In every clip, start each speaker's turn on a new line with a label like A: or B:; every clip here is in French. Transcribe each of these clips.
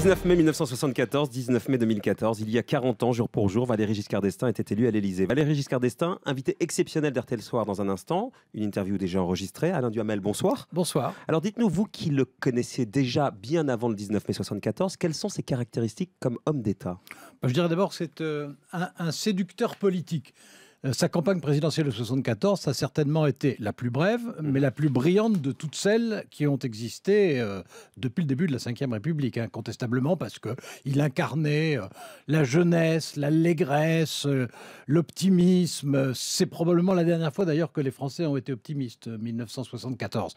A: 19 mai 1974, 19 mai 2014, il y a 40 ans, jour pour jour, Valéry Giscard d'Estaing était élu à l'Élysée. Valéry Giscard d'Estaing, invité exceptionnel d'RTL Soir dans un instant, une interview déjà enregistrée. Alain Duhamel, bonsoir. Bonsoir. Alors dites-nous, vous qui le connaissiez déjà bien avant le 19 mai 1974, quelles sont ses caractéristiques comme homme d'État bah, Je dirais
B: d'abord que c'est euh, un séducteur politique. Euh, sa campagne présidentielle de 74 a certainement été la plus brève, mais la plus brillante de toutes celles qui ont existé euh, depuis le début de la Ve République, incontestablement, hein, parce parce qu'il incarnait euh, la jeunesse, l'allégresse, l'optimisme. C'est probablement la dernière fois d'ailleurs que les Français ont été optimistes, 1974.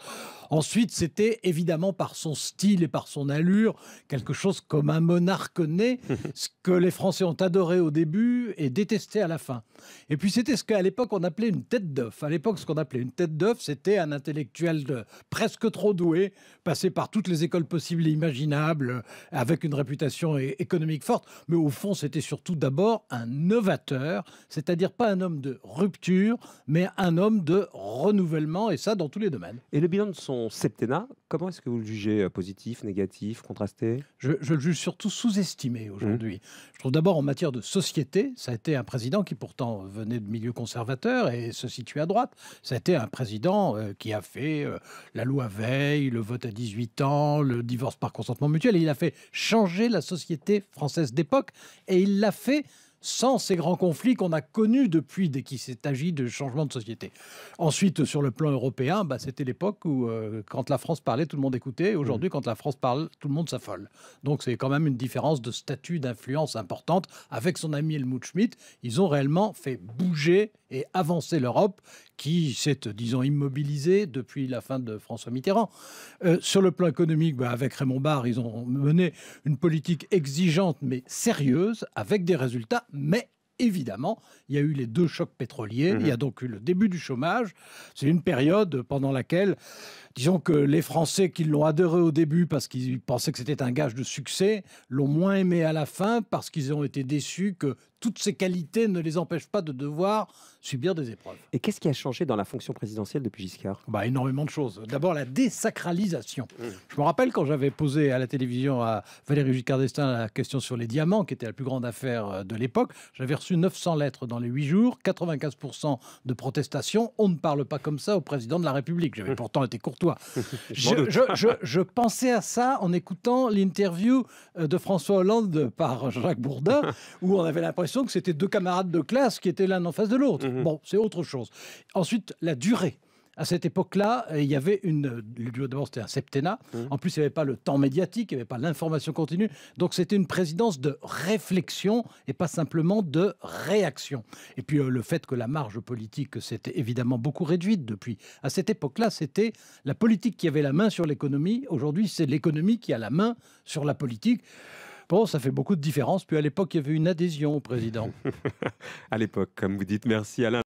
B: Ensuite, c'était évidemment par son style et par son allure, quelque chose comme un monarque né, ce que les Français ont adoré au début et détesté à la fin. Et puis c'était ce qu'à l'époque on appelait une tête d'œuf. À l'époque, ce qu'on appelait une tête d'œuf, c'était un intellectuel presque trop doué, passé par toutes les écoles possibles et imaginables, avec une réputation économique forte. Mais au fond, c'était surtout d'abord un novateur, c'est-à-dire pas un homme de rupture, mais un homme de renouvellement, et ça dans tous les domaines.
A: Et le bilan de son septennat, Comment est-ce que vous le jugez euh, Positif, négatif, contrasté
B: je, le juge surtout sous-estimé aujourd'hui. Mmh. Je trouve d'abord en matière de société, ça a été un président qui pourtant euh, venait de milieu conservateur et se situait à droite. Ça a été un président euh, qui a fait la loi veille le vote à 18 ans, le divorce par consentement mutuel. il a fait changer la société française d'époque et il l'a fait sans ces grands conflits qu'on a connus depuis dès qu'il s'est agi de changement de société. Ensuite, sur le plan européen, bah, c'était l'époque où, euh, quand la France parlait, tout le monde écoutait. Aujourd'hui, mmh. quand la France parle, tout le monde s'affole. Donc, c'est quand même une différence de statut, d'influence importante. Avec son ami Helmut Schmidt, ils ont réellement fait bouger et avancer l'Europe, qui s'est, disons, immobilisée depuis la fin de François Mitterrand. Euh, sur le plan économique, bah, avec Raymond Barre, ils ont mené une politique exigeante mais sérieuse, avec des résultats, mais évidemment, il y a eu les deux chocs pétroliers, mhm. il y a donc eu le début du chômage. C'est une période pendant laquelle, disons que les Français qui l'ont adoré au début parce qu'ils pensaient que c'était un gage de succès, l'ont moins aimé à la fin parce qu'ils ont été déçus que toutes ces qualités ne les empêchent pas de devoir subir des épreuves. Et qu'est-ce qui a changé dans la fonction présidentielle depuis Giscard bah, Énormément de choses. D'abord, la désacralisation. Mmh. Je me rappelle quand j'avais posé à la télévision à Valérie Giscard d'Estaing la question sur les diamants, qui était la plus grande affaire euh, de l'époque. J'avais reçu 900 lettres dans les 8 jours, 95% de protestations. On ne parle pas comme ça au président de la République. J'avais mmh. pourtant été courtois.
A: je,
B: je, pensais à ça en écoutant l'interview euh, de François Hollande par Jacques Bourdin, où on avait l'impression que c'était deux camarades de classe qui étaient l'un en face de l'autre. Mhm. Bon, c'est autre chose. Ensuite, la durée à cette époque-là, euh, il y avait une. D'abord, c'était un septennat. Mhm. En plus, il n'y avait pas le temps médiatique, il n'y avait pas l'information continue. Donc, c'était une présidence de réflexion et pas simplement de réaction. Et puis, euh, le fait que la marge politique s'était évidemment beaucoup réduite depuis. À cette époque-là, c'était la politique qui avait la main sur l'économie. Aujourd'hui, c'est l'économie qui a la main sur la politique. Bon, ça fait beaucoup de différence. Puis à l'époque, il y avait une adhésion au président.
A: à l'époque, comme vous dites. Merci Alain.